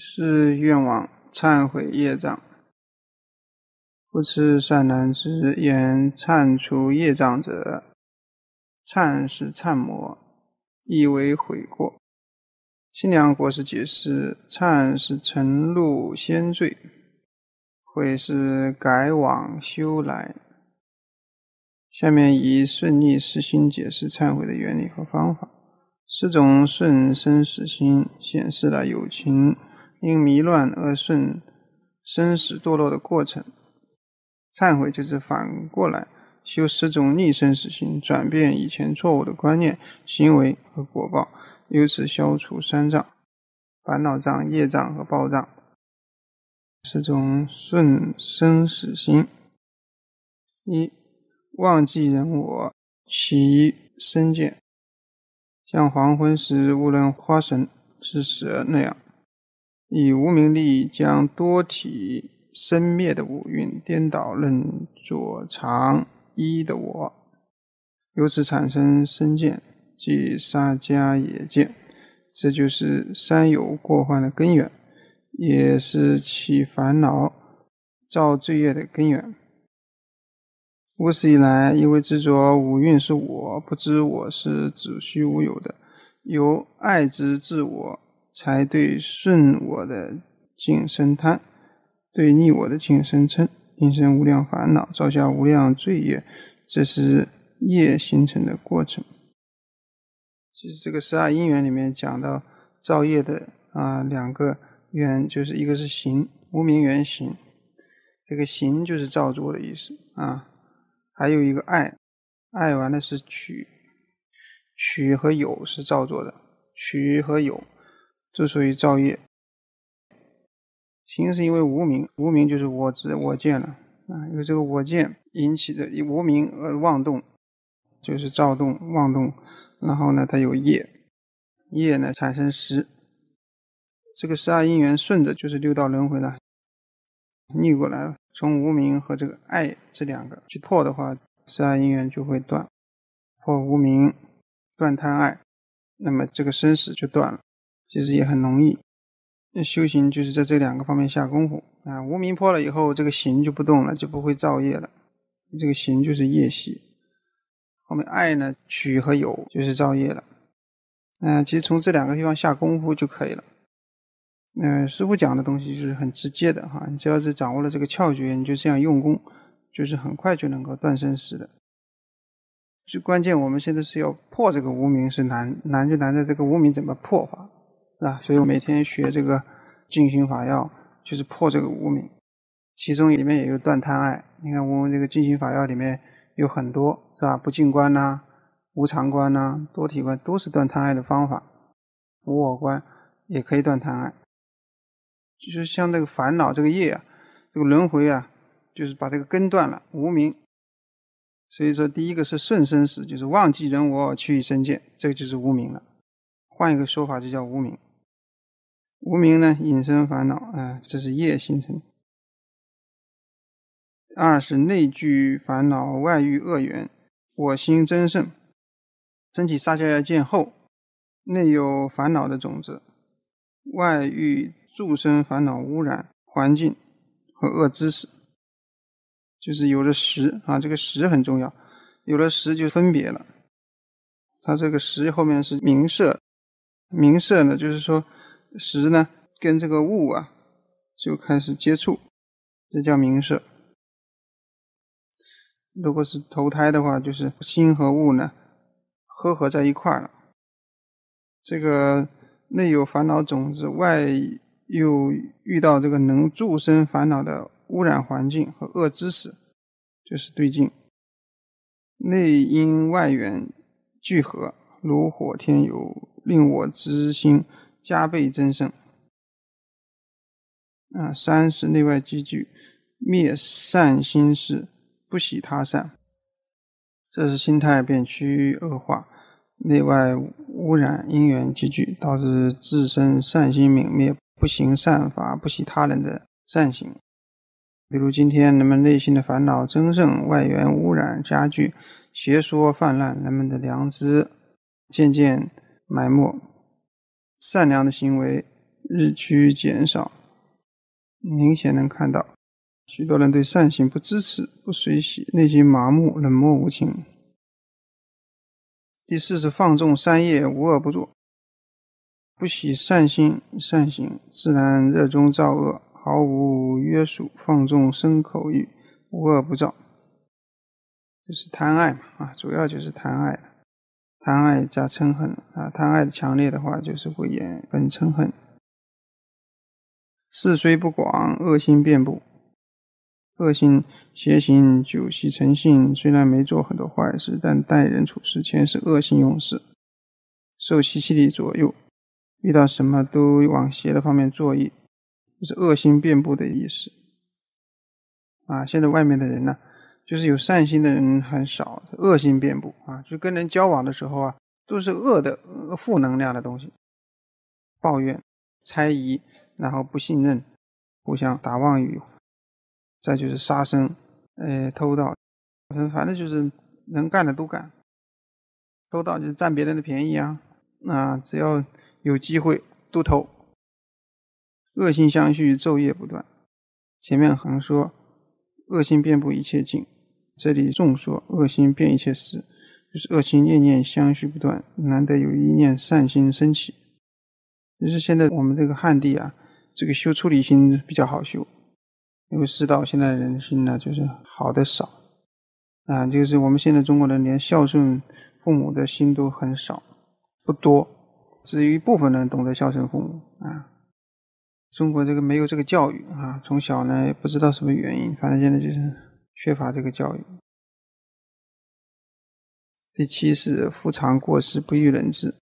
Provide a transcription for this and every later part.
是愿望，忏悔业障。不吃善男子言忏除业障者，忏是忏魔，意为悔过；清凉国师解释，忏是承露先罪，悔是改往修来。下面以顺逆四心解释忏悔的原理和方法。四种顺生死心显示了有情。因迷乱而顺生死堕落的过程，忏悔就是反过来修十种逆生死心，转变以前错误的观念、行为和果报，由此消除三障：烦恼障、业障和报障。十种顺生死心：一、忘记人我，起身见，像黄昏时无论花神是蛇那样。以无名力将多体生灭的五蕴颠倒论作常一的我，由此产生身见，即沙迦也见，这就是三有过患的根源，也是起烦恼造罪业的根源。无始以来，因为执着五蕴是我不知我是子虚乌有的，由爱之自我。才对顺我的净生贪，对逆我的净生嗔，净生无量烦恼，造下无量罪业，这是业形成的过程。其实这个十二因缘里面讲到造业的啊，两个缘就是一个是行无名缘行，这个行就是造作的意思啊，还有一个爱，爱完了是取，取和有是造作的，取和有。这属于造业，行是因为无名，无名就是我执我见了啊，因为这个我见引起的无名而妄动，就是躁动妄动，然后呢，它有业，业呢产生识，这个十二因缘顺着就是六道轮回了，逆过来从无名和这个爱这两个去破的话，十二因缘就会断，破无名断贪爱，那么这个生死就断了。其实也很容易，修行就是在这两个方面下功夫啊。无名破了以后，这个行就不动了，就不会造业了。这个行就是业习，后面爱呢，取和有就是造业了。嗯，其实从这两个地方下功夫就可以了。嗯，师傅讲的东西就是很直接的哈。你只要是掌握了这个窍诀，你就这样用功，就是很快就能够断生死的。最关键，我们现在是要破这个无名是难难就难在这个无名怎么破法。是吧？所以我每天学这个净心法要，就是破这个无明。其中里面也有断贪爱。你看我们这个净心法要里面有很多，是吧？不净观呐、无常观呐、多体观都是断贪爱的方法。无我观也可以断贪爱。就是像这个烦恼、这个业啊、这个轮回啊，就是把这个根断了，无明。所以说，第一个是顺生死，就是忘记人我去生见，这个就是无名了。换一个说法，就叫无名。无名呢，引生烦恼啊，这是业形成二是内聚烦恼，外遇恶缘，我心增盛，升起杀戒见后，内有烦恼的种子，外遇助生烦恼污染环境和恶知识，就是有了识啊，这个识很重要，有了识就分别了。他这个识后面是名色，名色呢就是说。识呢，跟这个物啊就开始接触，这叫明色。如果是投胎的话，就是心和物呢合合在一块儿了。这个内有烦恼种子，外又遇到这个能助生烦恼的污染环境和恶知识，就是对境。内因外缘聚合，如火添油，令我之心。加倍增胜。啊，三是内外积聚，灭善心事，不喜他善，这是心态变趋于恶化，内外污染，因缘积聚，导致自身善心泯灭，不行善法，不喜他人的善行。比如今天人们内心的烦恼增盛，外缘污染加剧，邪说泛滥，人们的良知渐渐埋没。善良的行为日趋减少，明显能看到，许多人对善行不支持、不随喜，内心麻木、冷漠无情。第四是放纵三业，无恶不作，不喜善心善行，自然热衷造恶，毫无约束，放纵身口欲，无恶不造，就是贪爱嘛啊，主要就是贪爱贪爱加嗔恨啊！贪爱强烈的话，就是会演跟嗔恨。事虽不广，恶心遍布。恶性邪行、久习成性，虽然没做很多坏事，但待人处事全是恶性用事，受习气的左右，遇到什么都往邪的方面作意，这是恶性遍布的意思啊！现在外面的人呢？就是有善心的人很少，恶性遍布啊！就跟人交往的时候啊，都是恶的、负能量的东西，抱怨、猜疑，然后不信任，互相打妄语，再就是杀生、呃偷盗，反正就是能干的都干，偷盗就是占别人的便宜啊！啊，只要有机会都偷，恶性相续，昼夜不断。前面横说，恶性遍布一切境。这里众说，恶心变一切事，就是恶心念念相续不断，难得有一念善心升起。就是现在我们这个汉地啊，这个修处理心比较好修，因为世道现在人心呢，就是好的少，啊，就是我们现在中国人连孝顺父母的心都很少，不多，只有一部分人懂得孝顺父母啊。中国这个没有这个教育啊，从小呢也不知道什么原因，反正现在就是。缺乏这个教育。第七是夫偿过失不欲人知，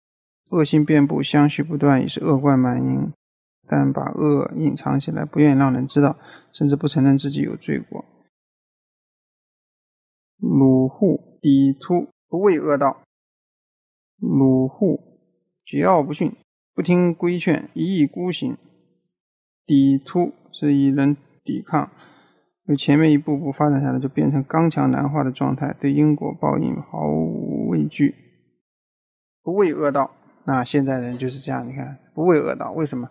恶性遍布相续不断，已是恶贯满盈，但把恶隐藏起来，不愿意让人知道，甚至不承认自己有罪过。鲁户抵突不畏恶道，鲁户桀骜不驯，不听规劝，一意孤行；抵突是以人抵抗。就前面一步步发展下来，就变成刚强难化的状态，对因果报应毫无畏惧，不畏恶道。那现在人就是这样，你看不畏恶道，为什么？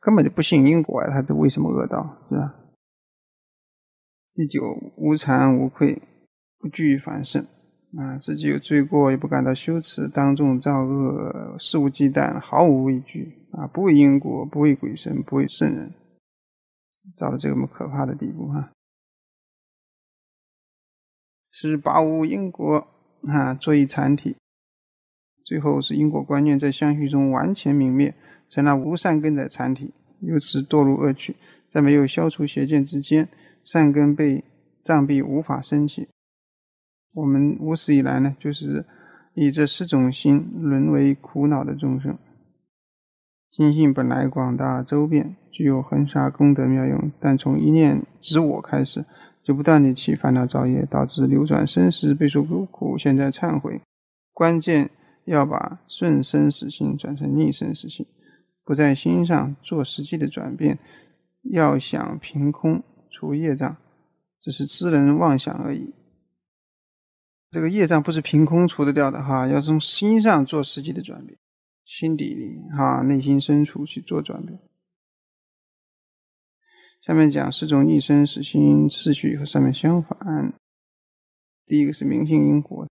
根本就不信因果啊！他为什么恶道？是吧？第九无惭无愧，不惧凡事，啊！自己有罪过也不感到羞耻，当众造恶，肆无忌惮，毫无畏惧啊！不畏因果，不畏鬼神，不畏圣人，到了这么可怕的地步啊！是把无因果啊，作为禅体，最后是因果观念在相续中完全泯灭，成了无善根的禅体，由此堕入恶趣。在没有消除邪见之间，善根被障蔽，无法升起。我们无始以来呢，就是以这四种心沦为苦恼的众生。心性本来广大周遍，具有恒沙功德妙用，但从一念执我开始。就不断的起烦恼造业，导致流转生死，备受孤苦。现在忏悔，关键要把顺生死心转成逆生死心，不在心上做实际的转变。要想凭空除业障，只是痴人妄想而已。这个业障不是凭空除得掉的哈，要从心上做实际的转变，心底里哈内心深处去做转变。下面讲四种逆生死心次序和上面相反。第一个是明性因果，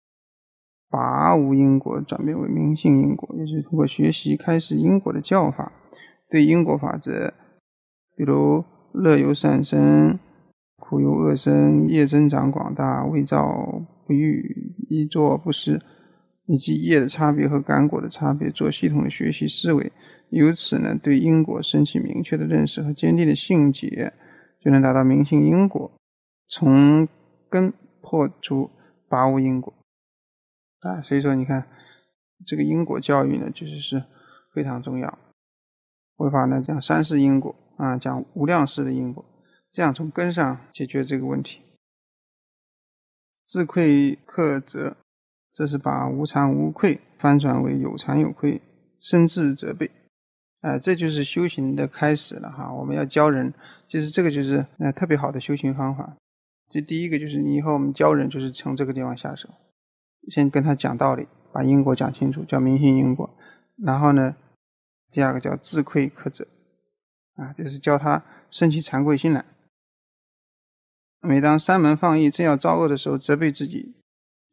拔无因果转变为明性因果，也就是通过学习开始因果的教法，对因果法则，比如乐由善生，苦由恶生，业增长广大，未造不欲，依作不施，以及业的差别和感果的差别，做系统的学习思维。由此呢，对因果升起明确的认识和坚定的信解，就能达到明信因果，从根破除八无因果。啊，所以说你看，这个因果教育呢，就是是非常重要。佛法呢讲三世因果啊，讲无量世的因果，这样从根上解决这个问题。自愧克责，这是把无惭无愧翻转为有惭有愧，深自责备。哎，这就是修行的开始了哈！我们要教人，就是这个就是呃特别好的修行方法。这第一个就是你以后我们教人，就是从这个地方下手，先跟他讲道理，把因果讲清楚，叫明心因果。然后呢，第二个叫自愧克责，啊，就是教他生起惭愧心来。每当三门放逸，正要造恶的时候，责备自己：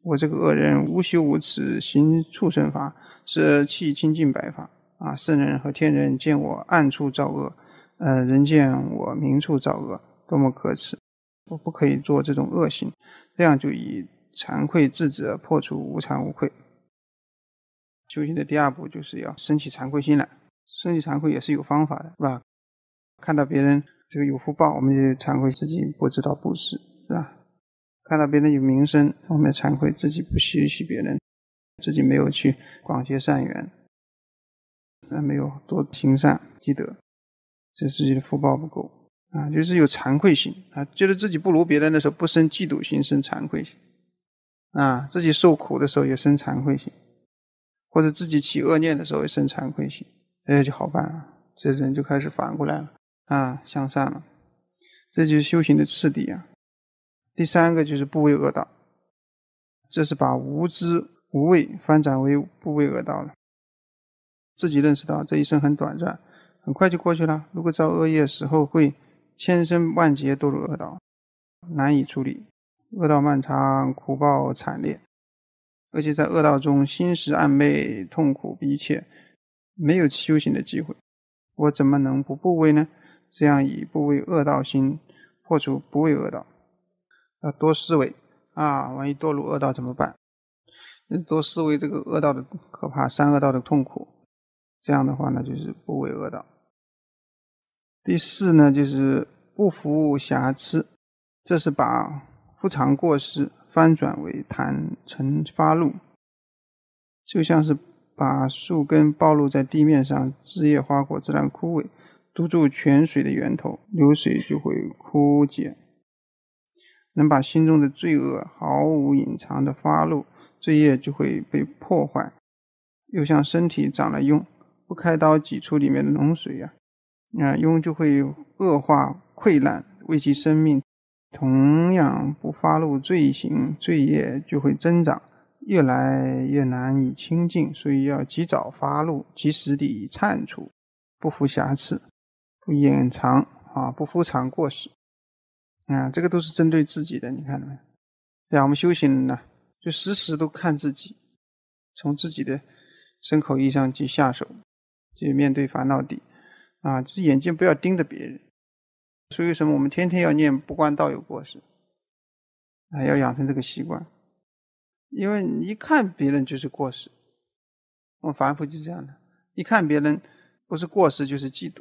我这个恶人无羞无耻，行畜生法，是弃清净白法。啊，圣人和天人见我暗处造恶，嗯，人见我明处造恶，多么可耻！我不可以做这种恶行，这样就以惭愧自责，破除无惭无愧。修行的第二步就是要升起惭愧心来，升起惭愧也是有方法的，是吧？看到别人这个有福报，我们就惭愧自己不知道布施，是吧？看到别人有名声，我们惭愧自己不学习别人，自己没有去广结善缘。那没有多行善积德，这自己的福报不够啊！就是有惭愧心，啊，觉得自己不如别人的时候不生嫉妒心，生惭愧心啊，自己受苦的时候也生惭愧心，或者自己起恶念的时候也生惭愧心，哎，就好办了，这人就开始反过来了啊，向善了，这就是修行的次第啊。第三个就是不为恶道，这是把无知无畏翻转为不为恶道了。自己认识到这一生很短暂，很快就过去了。如果造恶业死后会千生万劫堕入恶道，难以处理，恶道漫长，苦报惨烈，而且在恶道中心识暗昧，痛苦逼切，没有修行的机会。我怎么能不怖畏呢？这样以不畏恶道心破除不畏恶道。要多思维啊，万一堕入恶道怎么办？多思维这个恶道的可怕，三恶道的痛苦。这样的话呢，就是不为恶道。第四呢，就是不服务瑕疵，这是把不常过失翻转为坦诚发露，就像是把树根暴露在地面上，枝叶花果自然枯萎；堵住泉水的源头，流水就会枯竭。能把心中的罪恶毫无隐藏的发露，罪业就会被破坏。又像身体长了用。不开刀挤出里面的脓水呀，啊痈就会恶化溃烂，危及生命。同样，不发露罪行，罪业就会增长，越来越难以清净。所以要及早发露，及时地忏除，不敷瑕疵，不掩藏啊，不敷藏过失。啊，这个都是针对自己的，你看到没对啊，我们修行人呢，就时时都看自己，从自己的身口意上去下手。去面对烦恼的，啊，就是眼睛不要盯着别人。所以，什么我们天天要念“不关道有过失”，啊，要养成这个习惯。因为一看别人就是过失，我们凡夫就是这样的。一看别人不是过失就是嫉妒，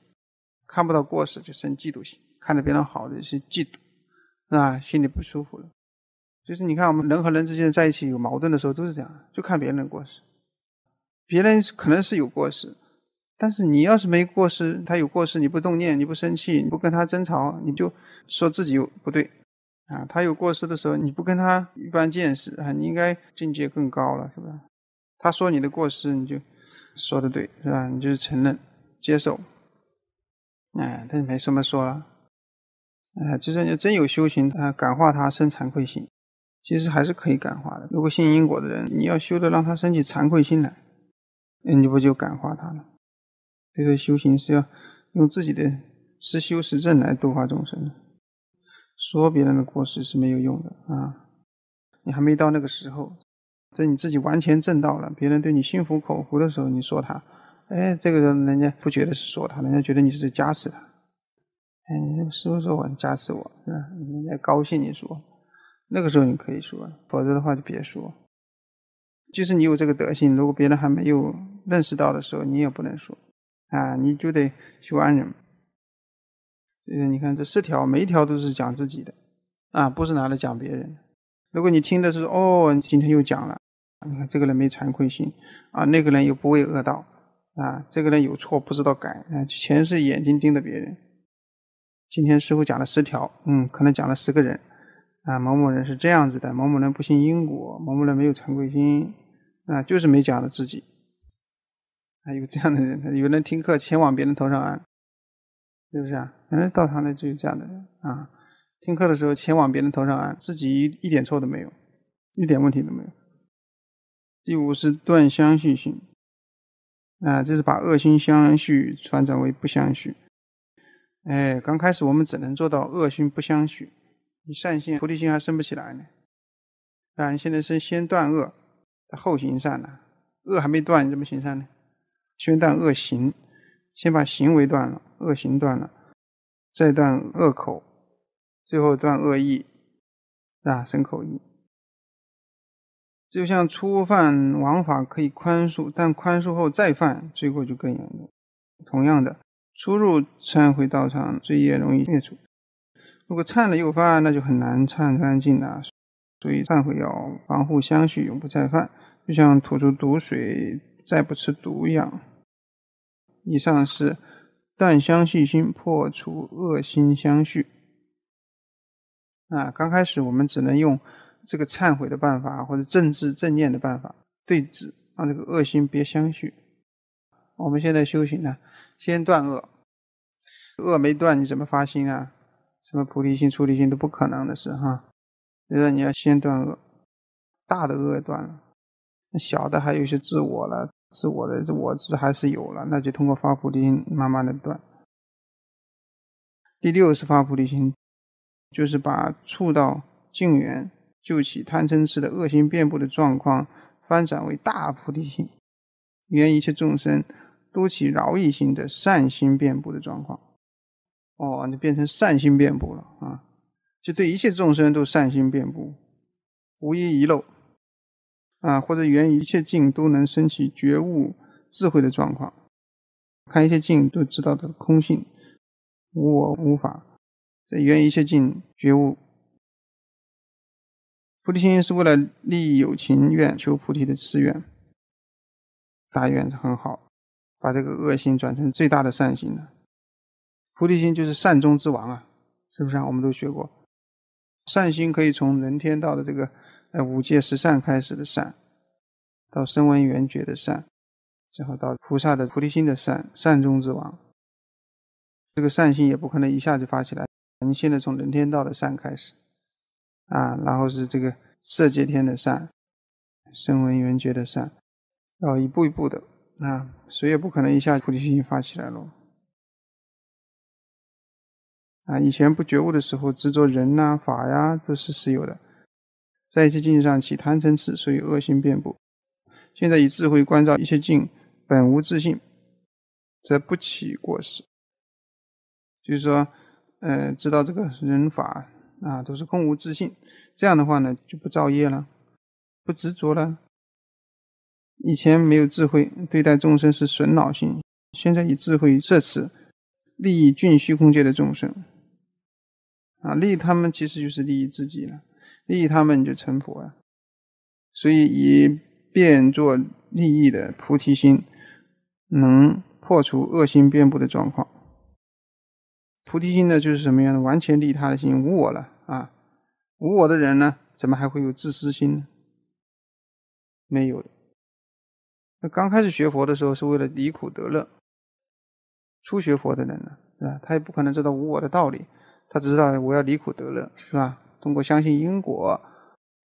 看不到过失就生嫉妒心，看着别人好的是嫉妒，啊，心里不舒服了。就是你看我们人和人之间在一起有矛盾的时候都是这样就看别人的过失，别人可能是有过失。但是你要是没过失，他有过失，你不动念，你不生气，你不跟他争吵，你就说自己不对，啊，他有过失的时候，你不跟他一般见识啊，你应该境界更高了，是吧？他说你的过失，你就说的对，是吧？你就是承认接受，哎，他就没什么说了，哎，就算你真有修行，他感化他生惭愧心，其实还是可以感化的。如果信因果的人，你要修的让他生起惭愧心来，那你不就感化他了？这个修行是要用自己的实修实证来度化众生的。说别人的过失是没有用的啊！你还没到那个时候，在你自己完全证到了，别人对你心服口服的时候，你说他，哎，这个人人家不觉得是说他，人家觉得你是加持他。哎，师父说，我加持我，是吧？人家高兴你说，那个时候你可以说，否则的话就别说。就是你有这个德性，如果别人还没有认识到的时候，你也不能说。啊，你就得修安忍。所以你看这四条，每一条都是讲自己的，啊，不是拿来讲别人。如果你听的是哦，今天又讲了，你看这个人没惭愧心，啊，那个人又不畏恶道，啊，这个人有错不知道改，啊，全是眼睛盯着别人。今天师傅讲了十条，嗯，可能讲了十个人，啊，某某人是这样子的，某某人不信因果，某某人没有惭愧心，啊，就是没讲了自己。有这样的人，有人听课钱往别人头上安，是不是啊？反正道场里就有这样的人啊。听课的时候钱往别人头上安，自己一一点错都没有，一点问题都没有。第五是断相续性。啊，这是把恶心相续反转为不相续。哎，刚开始我们只能做到恶心不相续，你善心、菩提心还升不起来呢。啊，你现在是先断恶，后行善呢。恶还没断，你怎么行善呢？先断恶行，先把行为断了，恶行断了，再断恶口，最后断恶意，啊，生口业。就像初犯王法可以宽恕，但宽恕后再犯，罪过就更严重。同样的，初入忏悔道场，罪业容易灭除；如果忏了又犯，那就很难忏干净了。所以忏悔要防护相续，永不再犯，就像吐出毒水，再不吃毒一样。以上是断相续心，破除恶心相续。啊，刚开始我们只能用这个忏悔的办法，或者正知正念的办法对治，让这个恶心别相续。我们现在修行呢，先断恶，恶没断你怎么发心啊？什么菩提心、出离心都不可能的事哈。所以说你要先断恶，大的恶断了，那小的还有一些自我了。是我的，我执还是有了，那就通过发菩提心，慢慢的断。第六是发菩提心，就是把触到净缘，就起贪嗔痴的恶心遍布的状况，翻转为大菩提心，愿一切众生都起饶益心的善心遍布的状况。哦，你变成善心遍布了啊！就对一切众生都善心遍布，无一遗漏。啊，或者缘一切境都能升起觉悟智慧的状况，看一切境都知道它的空性，无我无法。这缘一切境觉悟，菩提心是为了利益有情愿求菩提的誓愿。大愿很好，把这个恶心转成最大的善心了。菩提心就是善中之王啊，是不是啊？我们都学过，善心可以从人天道的这个。哎，五戒十善开始的善，到声闻缘觉的善，最后到菩萨的菩提心的善，善中之王。这个善心也不可能一下子发起来。能现在从人天道的善开始，啊，然后是这个色界天的善，声闻缘觉的善，要一步一步的啊，谁也不可能一下菩提心发起来了。啊，以前不觉悟的时候，执着人呐、法呀，都是是有的。在一切境上起贪嗔痴，所以恶心遍布。现在以智慧关照一切境，本无自性，则不起过失。就是说，呃，知道这个人法啊都是空无自性，这样的话呢就不造业了，不执着了。以前没有智慧，对待众生是损恼性；现在以智慧摄持，利益尽虚空界的众生，啊，利他们其实就是利益自己了。利益他们就成佛啊，所以以变做利益的菩提心，能破除恶心遍布的状况。菩提心呢，就是什么样的？完全利他的心，无我了啊！无我的人呢，怎么还会有自私心呢？没有。那刚开始学佛的时候，是为了离苦得乐。初学佛的人呢，是吧？他也不可能知道无我的道理，他只知道我要离苦得乐，是吧？通过相信因果，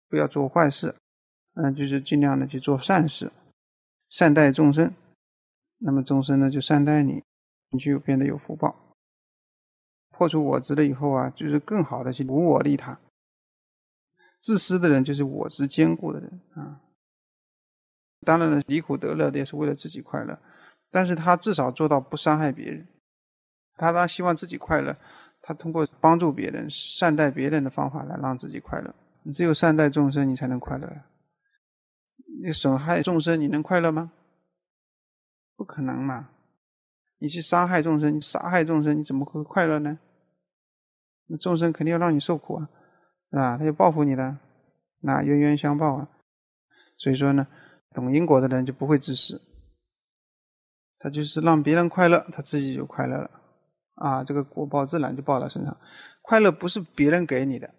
不要做坏事，嗯，就是尽量的去做善事，善待众生，那么众生呢就善待你，你就变得有福报。破除我执了以后啊，就是更好的去无我利他。自私的人就是我执坚固的人啊。当然了，离苦得乐也是为了自己快乐，但是他至少做到不伤害别人，他当然希望自己快乐。他通过帮助别人、善待别人的方法来让自己快乐。你只有善待众生，你才能快乐。你损害众生，你能快乐吗？不可能嘛！你去伤害众生，你杀害众生，你怎么会快乐呢？那众生肯定要让你受苦啊，是吧？他就报复你了，那冤冤相报啊！所以说呢，懂因果的人就不会自私。他就是让别人快乐，他自己就快乐了。啊，这个果报自然就报到身上。快乐不是别人给你的，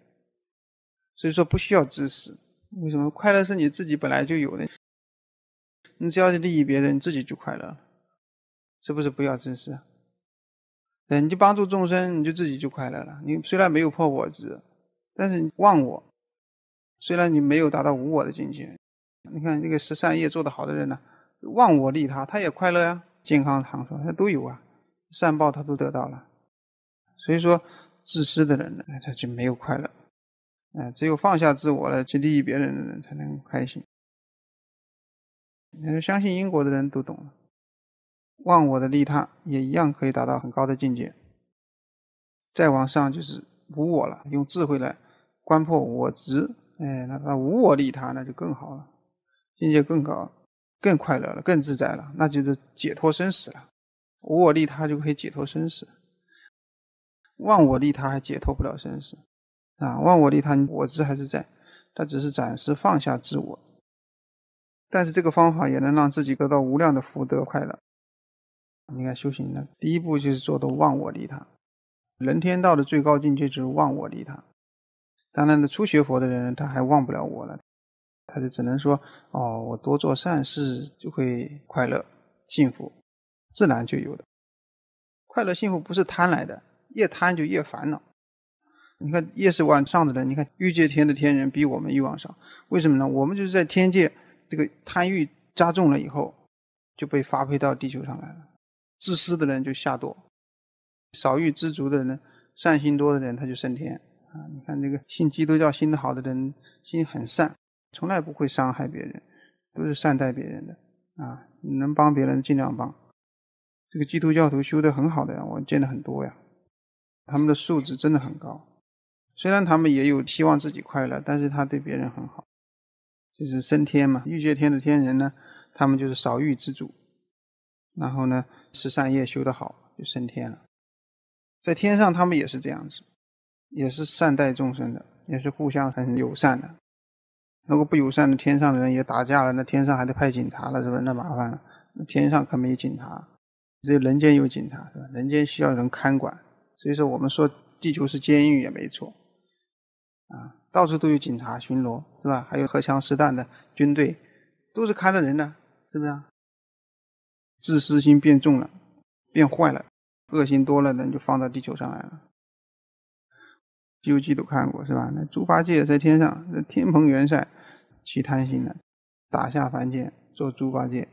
所以说不需要知识。为什么？快乐是你自己本来就有的。你只要是利益别人，你自己就快乐了，是不是？不要知识，对，你就帮助众生，你就自己就快乐了。你虽然没有破我执，但是忘我。虽然你没有达到无我的境界，你看那个十三业做得好的人呢，忘我利他，他也快乐呀，健康长寿，他都有啊。善报他都得到了，所以说自私的人呢，他就没有快乐。哎，只有放下自我了，去利益别人的人，才能开心。嗯，相信因果的人都懂了。忘我的利他，也一样可以达到很高的境界。再往上就是无我了，用智慧来观破我执。哎，那他无我利他，那就更好了，境界更高，更快乐了，更自在了，那就是解脱生死了。无我利他就可以解脱生死，忘我利他还解脱不了生死，啊，忘我利他，我知还是在，他只是暂时放下自我。但是这个方法也能让自己得到无量的福德快乐。你看修行呢，第一步就是做到忘我利他，人天道的最高境界就是忘我利他。当然呢，初学佛的人他还忘不了我了，他就只能说哦，我多做善事就会快乐幸福。自然就有的，快乐幸福不是贪来的，越贪就越烦恼。你看，越是往上的人，你看欲界天的天人比我们欲望少，为什么呢？我们就是在天界这个贪欲加重了以后，就被发配到地球上来了。自私的人就下堕，少欲知足的人，善心多的人，他就升天。啊，你看这个信基督教信的好的人，心很善，从来不会伤害别人，都是善待别人的。啊，能帮别人尽量帮。这个基督教徒修得很好的呀，我见的很多呀，他们的素质真的很高。虽然他们也有希望自己快乐，但是他对别人很好，就是升天嘛。欲界天的天人呢，他们就是少欲之主，然后呢，持善业修得好就升天了。在天上他们也是这样子，也是善待众生的，也是互相很友善的。如果不友善的，天上的人也打架了，那天上还得派警察了，是不是？那麻烦，那天上可没警察。只有人间有警察是吧？人间需要人看管，所以说我们说地球是监狱也没错，啊，到处都有警察巡逻是吧？还有荷枪实弹的军队，都是看着人呢，是不是？自私心变重了，变坏了，恶心多了呢，就放到地球上来了。《西游记》都看过是吧？那猪八戒在天上，那天蓬元帅起贪心了，打下凡间做猪八戒，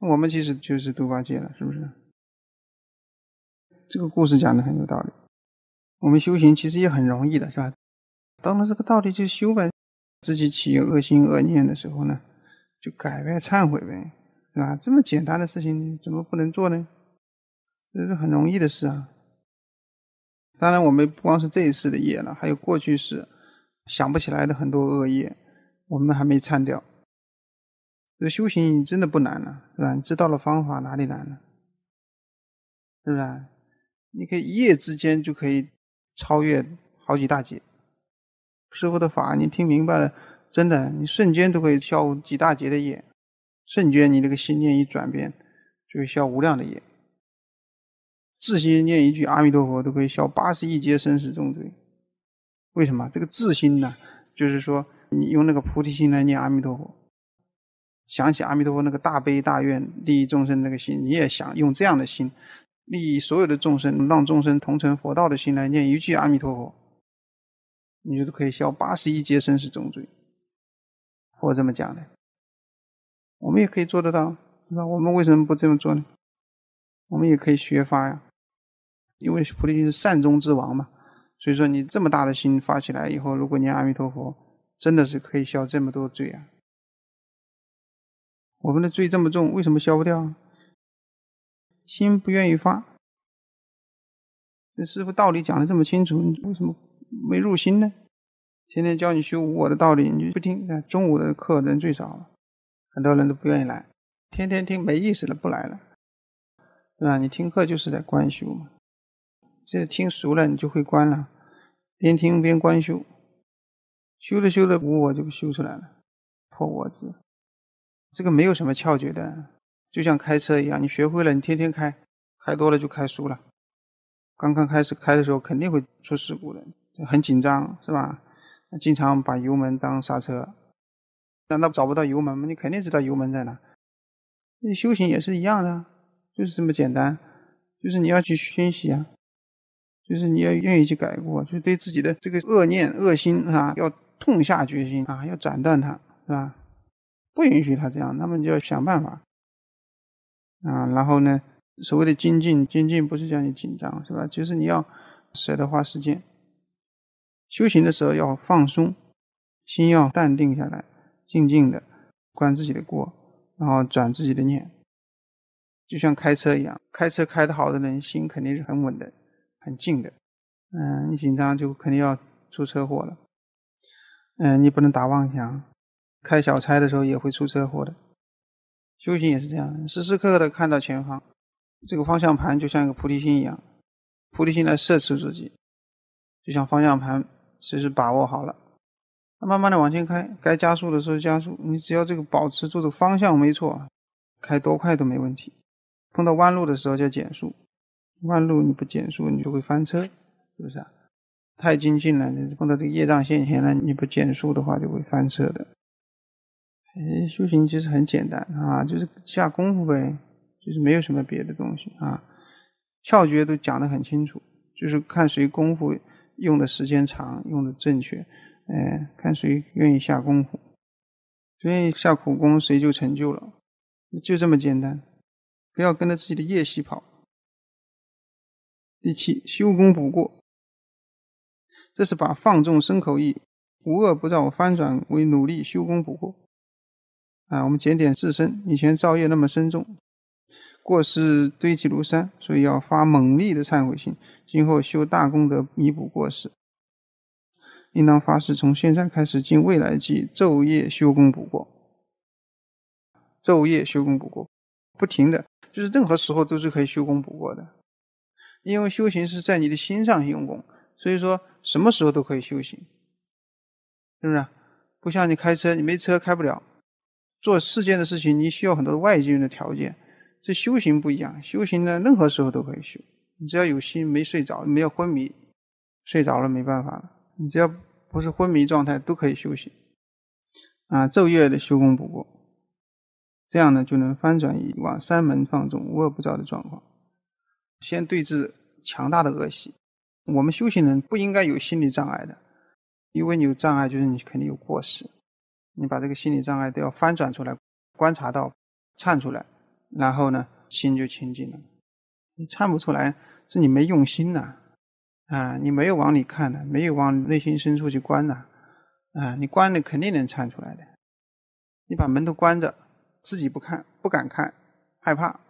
我们其实就是猪八戒了，是不是？这个故事讲的很有道理，我们修行其实也很容易的，是吧？当了这个道理就修呗。自己起恶心恶念的时候呢，就改呗，忏悔呗，是吧？这么简单的事情怎么不能做呢？这是很容易的事啊。当然，我们不光是这一世的业了，还有过去世想不起来的很多恶业，我们还没忏掉。这修行真的不难了，是吧？知道了方法，哪里难了？是不是？你可以一夜之间就可以超越好几大劫。师傅的法你听明白了，真的，你瞬间都可以消几大劫的业。瞬间你那个心念一转变，就会消无量的业。自心念一句阿弥陀佛，都可以消八十亿劫生死重罪。为什么？这个自心呢，就是说你用那个菩提心来念阿弥陀佛，想起阿弥陀佛那个大悲大愿利益众生那个心，你也想用这样的心。利益所有的众生，让众生同成佛道的心来念一句阿弥陀佛，你就可以消八十一劫生死重罪。佛这么讲的，我们也可以做得到，是吧？我们为什么不这么做呢？我们也可以学发呀，因为菩提心是善终之王嘛。所以说，你这么大的心发起来以后，如果念阿弥陀佛，真的是可以消这么多罪啊。我们的罪这么重，为什么消不掉？心不愿意发，那师傅道理讲的这么清楚，你为什么没入心呢？天天教你修无我的道理，你不听。中午的课人最少，很多人都不愿意来，天天听没意思了，不来了，对吧？你听课就是在观修嘛，这听熟了你就会观了，边听边观修，修着修着无我就修出来了，破我执，这个没有什么窍诀的。就像开车一样，你学会了，你天天开，开多了就开熟了。刚刚开始开的时候，肯定会出事故的，很紧张，是吧？经常把油门当刹车，难道找不到油门吗？你肯定知道油门在哪。修行也是一样的，就是这么简单，就是你要去熏习啊，就是你要愿意去改过，就是对自己的这个恶念、恶心啊，要痛下决心啊，要斩断它，是吧？不允许他这样，那么你就要想办法。啊，然后呢？所谓的精进，精进不是叫你紧张，是吧？就是你要舍得花时间。修行的时候要放松，心要淡定下来，静静的观自己的过，然后转自己的念。就像开车一样，开车开的好的人心肯定是很稳的，很静的。嗯，你紧张就肯定要出车祸了。嗯，你不能打妄想，开小差的时候也会出车祸的。修行也是这样的，时时刻刻的看到前方，这个方向盘就像一个菩提心一样，菩提心来摄持自己，就像方向盘，随时把握好了，慢慢的往前开，该加速的时候加速，你只要这个保持住的方向没错，开多快都没问题。碰到弯路的时候就要减速，弯路你不减速你就会翻车，是不是啊？太精进了，你碰到这个业障线前了，你不减速的话就会翻车的。哎，修行其实很简单啊，就是下功夫呗，就是没有什么别的东西啊，窍诀都讲得很清楚，就是看谁功夫用的时间长，用的正确，哎，看谁愿意下功夫，愿意下苦功，谁就成就了，就这么简单，不要跟着自己的业习跑。第七，修功补过，这是把放纵、生口意、无恶不造翻转为努力修功补过。啊，我们检点自身，以前造业那么深重，过失堆积如山，所以要发猛烈的忏悔心，今后修大功德弥补过失。应当发誓，从现在开始，尽未来际，昼夜修功补过，昼夜修功补过，不停的就是任何时候都是可以修功补过的，因为修行是在你的心上用功，所以说什么时候都可以修行，是不是？不像你开车，你没车开不了。做世间的事情，你需要很多外界的条件。这修行不一样，修行呢，任何时候都可以修。你只要有心，没睡着，没有昏迷，睡着了没办法了。你只要不是昏迷状态，都可以修行。啊，昼夜的修功补过，这样呢，就能翻转以往三门放纵、无恶不造的状况。先对治强大的恶习。我们修行人不应该有心理障碍的，因为你有障碍，就是你肯定有过失。你把这个心理障碍都要翻转出来，观察到，颤出来，然后呢，心就清净了。你颤不出来，是你没用心呐，啊，你没有往里看呐，没有往内心深处去观呐，啊，你观了肯定能颤出来的。你把门都关着，自己不看，不敢看，害怕，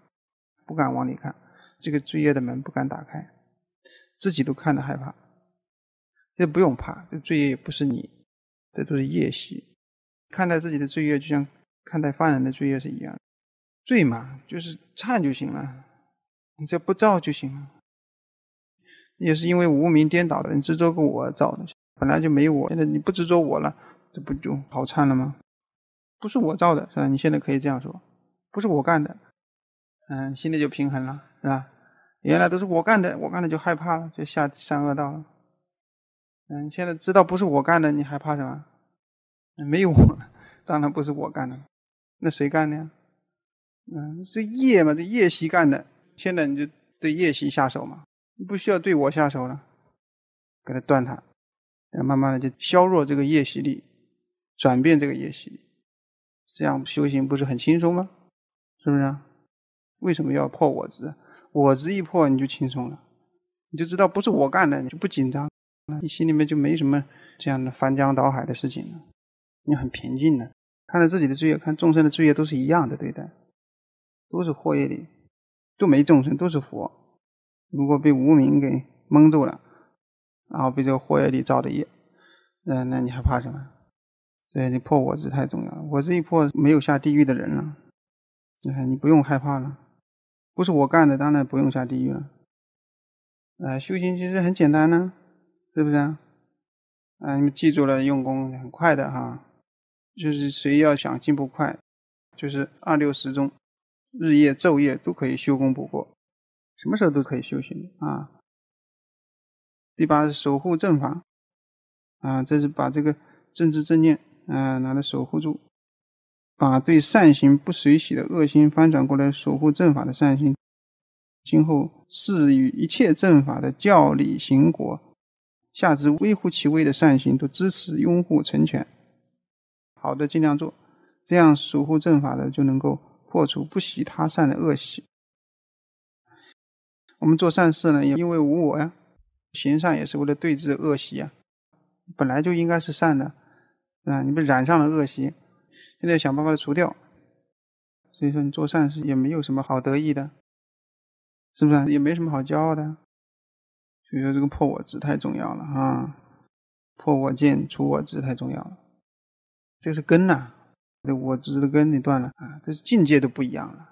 不敢往里看，这个罪业的门不敢打开，自己都看着害怕。这不用怕，这罪业也不是你，这都是业习。看待自己的罪业，就像看待犯人的罪业是一样。罪嘛，就是忏就行了，你只要不造就行了。也是因为无名颠倒，的人执着过我造的，本来就没我。现在你不执着我了，这不就好忏了吗？不是我造的是吧？你现在可以这样说，不是我干的，嗯，心里就平衡了是吧？原来都是我干的，我干的就害怕了，就下三恶道了。嗯，现在知道不是我干的，你害怕什么？没有我，当然不是我干的。那谁干的呀？嗯，这业嘛，这业习干的。现在你就对业习下手嘛，不需要对我下手了，给他断他，慢慢的就削弱这个业习力，转变这个业习力，这样修行不是很轻松吗？是不是？啊？为什么要破我执？我执一破，你就轻松了，你就知道不是我干的，你就不紧张，你心里面就没什么这样的翻江倒海的事情了。你很平静的，看着自己的罪业，看众生的罪业都是一样的对待，都是祸业里，都没众生都是佛。如果被无名给蒙住了，然后被这个祸业里造的业，那那你还怕什么？所以你破我执太重要，我这一破，没有下地狱的人了。你看，你不用害怕了，不是我干的，当然不用下地狱了。哎，修行其实很简单呢，是不是？啊，你们记住了，用功很快的哈。就是谁要想进步快，就是二六时钟，日夜昼夜都可以修功补过，什么时候都可以修行啊！第八是守护正法，啊，这是把这个政治正念，啊，拿来守护住，把对善行不随喜的恶心翻转过来，守护正法的善心。今后是与一切正法的教理行果，下至微乎其微的善行，都支持拥护成全。好的，尽量做，这样守护正法的就能够破除不喜他善的恶习。我们做善事呢，也因为无我呀，行善也是为了对治恶习呀，本来就应该是善的，啊，你被染上了恶习，现在想办法的除掉。所以说，你做善事也没有什么好得意的，是不是？也没什么好骄傲的。所以说，这个破我执太重要了啊，破我见、除我执太重要了。这是根呐，这我执的根你断了啊，这是境界都不一样了。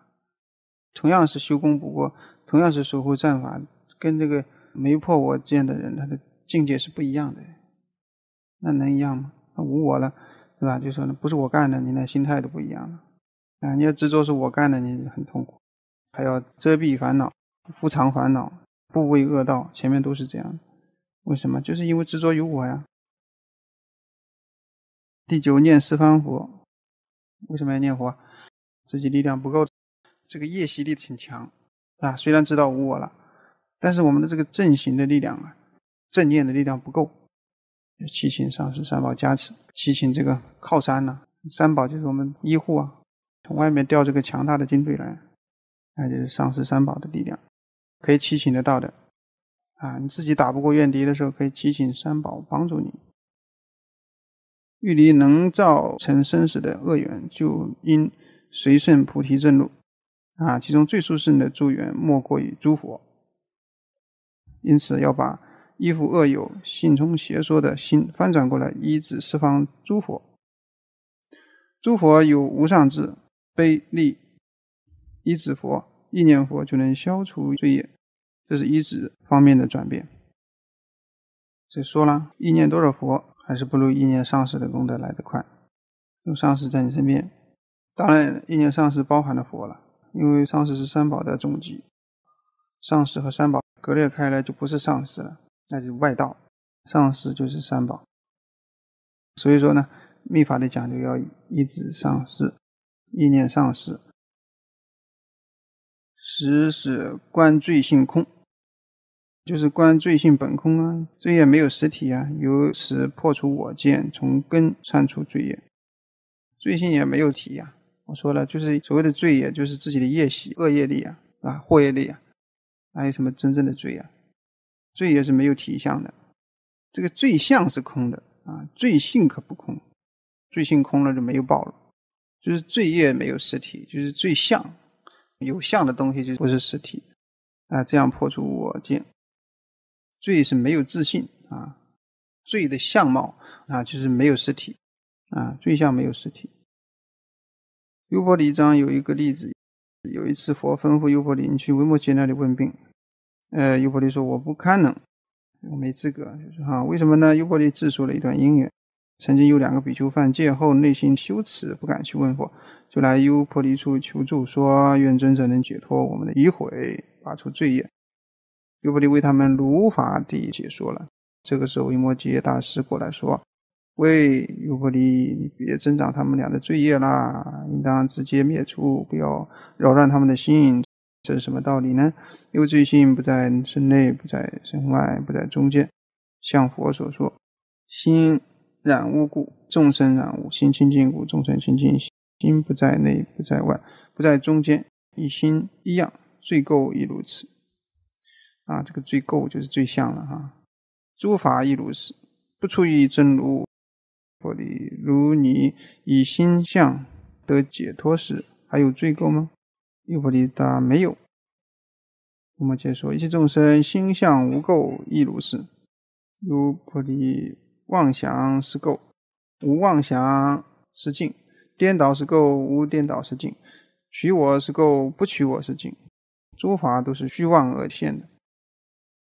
同样是修功补过，同样是守护战法，跟这个没破我见的人，他的境界是不一样的。那能一样吗？那无我了，对吧？就说呢，不是我干的，你那心态都不一样了。啊，你要执着是我干的，你很痛苦。还要遮蔽烦恼，复藏烦恼，不为恶道。前面都是这样，为什么？就是因为执着有我呀。第九念四方佛，为什么要念佛？自己力量不够，这个夜习力很强啊。虽然知道无我了，但是我们的这个阵型的力量啊，正念的力量不够。祈请上师三宝加持，祈请这个靠山呢。三宝就是我们医护啊，从外面调这个强大的军队来，那就是上师三宝的力量，可以七请得到的啊。你自己打不过怨敌的时候，可以七请三宝帮助你。欲离能造成生死的恶缘，就应随顺菩提正路。啊，其中最殊胜的助缘，莫过于诸佛。因此，要把依附恶友、信从邪说的心翻转过来，依止释放诸佛。诸佛有无上智、悲力，依止佛、意念佛，就能消除罪业。这是依止方面的转变。再说了，意念多少佛？还是不如意念上师的功德来得快，有上师在你身边。当然，意念上师包含了佛了，因为上师是三宝的总集。上师和三宝割裂开来就不是上师了，那就外道。上师就是三宝。所以说呢，密法的讲究要一直上师，意念上师，时时观罪性空。就是观罪性本空啊，罪业没有实体啊，由此破除我见，从根穿出罪业，罪性也没有体啊。我说了，就是所谓的罪，业，就是自己的业习、恶业力啊，啊，惑业力啊，哪有什么真正的罪啊？罪业是没有体相的，这个罪相是空的啊，罪性可不空，罪性空了就没有报了，就是罪业没有实体，就是罪相，有相的东西就不是实体啊，这样破除我见。罪是没有自信啊，罪的相貌啊，就是没有实体啊，罪相没有实体。优婆离章有一个例子，有一次佛吩咐优婆离去维摩诘那里问病，呃，优婆离说我不堪能，我没资格，就是哈，为什么呢？优婆离自述了一段因缘，曾经有两个比丘犯戒后内心羞耻不敢去问佛，就来优婆离处求助，说愿尊者能解脱我们的疑悔，拔除罪业。优婆离为他们如法地解说了。这个时候，维摩诘大师过来说：“喂，优婆离，别增长他们俩的罪业啦，应当直接灭除，不要扰乱他们的心。这是什么道理呢？因为罪性不在身内，不在身外，不在中间。像佛所说，心染污故，众生染污；心清净故，众生清净心不在内，不在外，不在中间，一心一样，罪垢亦如此。”啊，这个最垢就是最相了哈。诸法亦如是，不出于真如。波利，如你以心相得解脱时，还有罪垢吗？又不利答：没有。们接解说一切众生心相无垢，亦如是。如波利，妄想是垢，无妄想是净；颠倒是垢，无颠倒是净；取我是垢，不取我是净。诸法都是虚妄而现的。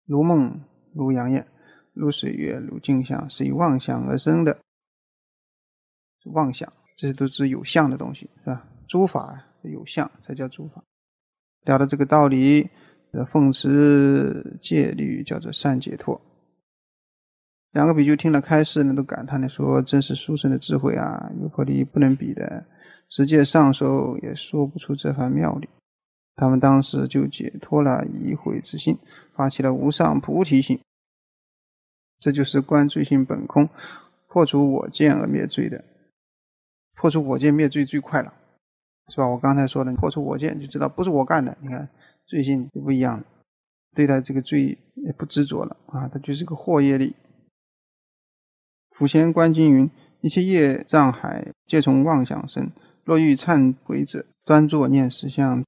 如梦，如阳焰，如水月，如镜像，是以妄想而生的妄想。这些都是有相的东西，是吧？诸法有相，才叫诸法。聊到这个道理，奉持戒律，叫做善解脱。两个比丘听了开示，都感叹地说：“真是书生的智慧啊，与破离不能比的，直接上手也说不出这番妙理。”他们当时就解脱了疑悔之心，发起了无上菩提心。这就是观罪性本空，破除我见而灭罪的，破除我见灭罪最快了，是吧？我刚才说的，破除我见就知道不是我干的，你看罪性就不一样了，对待这个罪也不执着了啊，他就是个祸业力。普贤观经云：“一切业障海，皆从妄想生。若欲忏悔者，端坐念实相。”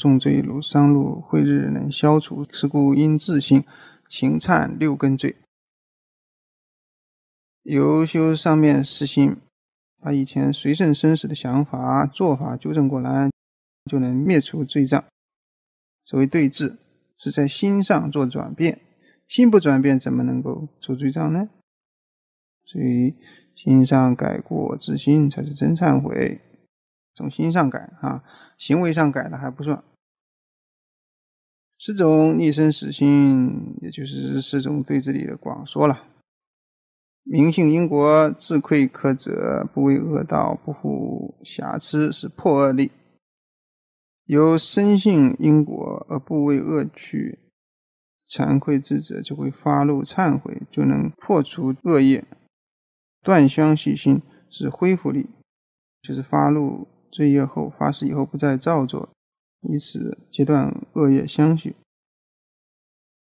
重罪如商戮，晦日能消除。是故应自性情忏六根罪。由修上面四心，把以前随顺生死的想法做法纠正过来，就能灭除罪障。所谓对治，是在心上做转变。心不转变，怎么能够除罪障呢？所以，心上改过自新才是真忏悔。从心上改啊，行为上改了还不算。四种逆生死心，也就是四种对这里的广说了。明性因果，自愧可责，不为恶道，不护瑕疵，是破恶力。由生性因果而不为恶趣，惭愧自责，就会发怒忏悔，就能破除恶业。断相细心是恢复力，就是发怒罪业后发誓以后不再造作。以此截断恶业相续，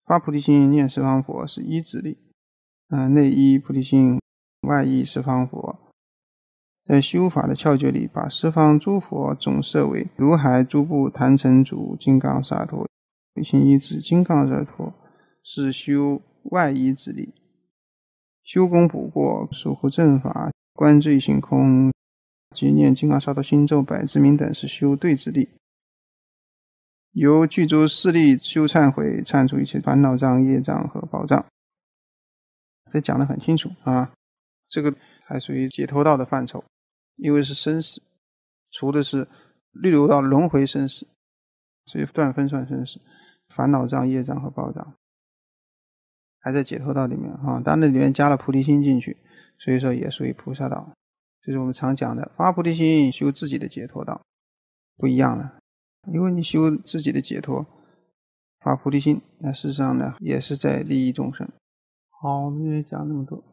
发菩提心念十方佛是依指力。嗯，内依菩提心，外依十方佛。在修法的窍诀里，把十方诸佛总设为如海诸部坛城主金刚萨埵，一心一止金刚热陀，是修外依之力。修功补过守护正法，观罪性空，即念金刚萨埵心咒百字明等是修对之力。由具足势力修忏悔，忏除一切烦恼障、业障和宝障，这讲得很清楚啊。这个还属于解脱道的范畴，因为是生死，除的是六道轮回生死，所以断分算生死、烦恼障、业障和报障，还在解脱道里面啊。当然里面加了菩提心进去，所以说也属于菩萨道。这是我们常讲的发菩提心修自己的解脱道，不一样了。因为你修自己的解脱，发菩提心，那事实上呢，也是在利益众生。好，我们今天讲那么多。